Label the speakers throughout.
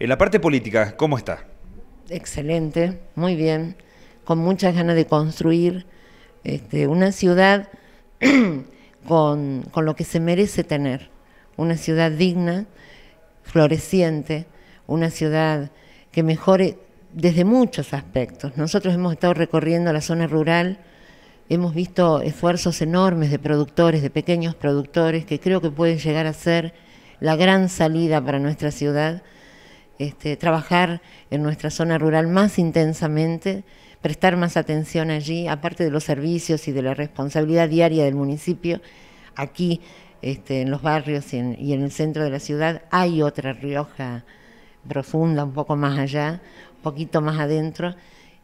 Speaker 1: En eh, la parte política, ¿cómo está?
Speaker 2: Excelente, muy bien, con muchas ganas de construir este, una ciudad con, con lo que se merece tener, una ciudad digna, floreciente, una ciudad que mejore desde muchos aspectos. Nosotros hemos estado recorriendo la zona rural, hemos visto esfuerzos enormes de productores, de pequeños productores, que creo que pueden llegar a ser la gran salida para nuestra ciudad. Este, trabajar en nuestra zona rural más intensamente, prestar más atención allí, aparte de los servicios y de la responsabilidad diaria del municipio, aquí este, en los barrios y en, el centro de la ciudad hay otra Rioja profunda, un poco más allá, un poquito más adentro,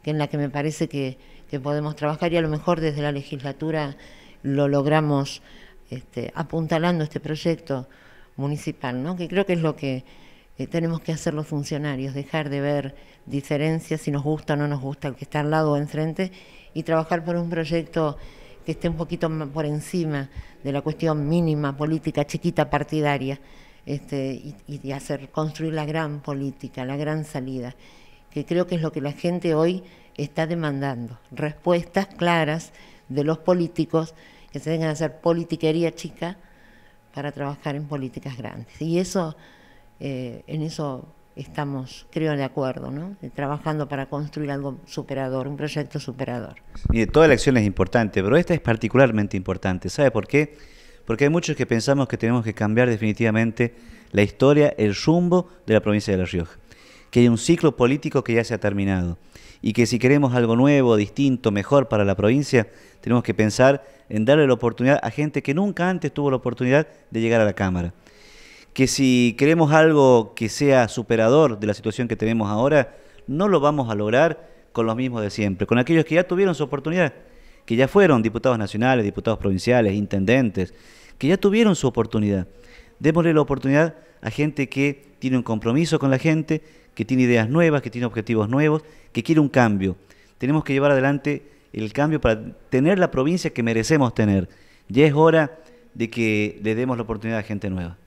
Speaker 2: que en la que me parece que, podemos trabajar y a lo mejor desde la legislatura lo logramos este, apuntalando este proyecto municipal, que creo que es lo que eh, tenemos que hacer los funcionarios, dejar de ver diferencias, si nos gusta o no nos gusta el que está al lado o enfrente, y trabajar por un proyecto que esté un poquito por encima de la cuestión mínima, política, chiquita, partidaria, este, y, hacer construir la gran política, la gran salida, que creo que es lo que la gente hoy está demandando, respuestas claras de los políticos que se tengan a hacer politiquería chica para trabajar en políticas grandes. Y eso eh, en eso estamos, creo, de acuerdo, Trabajando para construir algo superador, un proyecto superador.
Speaker 1: Y toda la acción es importante, pero esta es particularmente importante. ¿Sabe por qué? Porque hay muchos que pensamos que tenemos que cambiar definitivamente la historia, el rumbo de la provincia de La Rioja. Que hay un ciclo político que ya se ha terminado. Y que si queremos algo nuevo, distinto, mejor para la provincia, tenemos que pensar en darle la oportunidad a gente que nunca antes tuvo la oportunidad de llegar a la Cámara que si queremos algo que sea superador de la situación que tenemos ahora, no lo vamos a lograr con los mismos de siempre, con aquellos que ya tuvieron su oportunidad, que ya fueron diputados nacionales, diputados provinciales, intendentes, que ya tuvieron su oportunidad. Démosle la oportunidad a gente que tiene un compromiso con la gente, que tiene ideas nuevas, que tiene objetivos nuevos, que quiere un cambio. Tenemos que llevar adelante el cambio para tener la provincia que merecemos tener. Ya es hora de que le demos la oportunidad a gente nueva.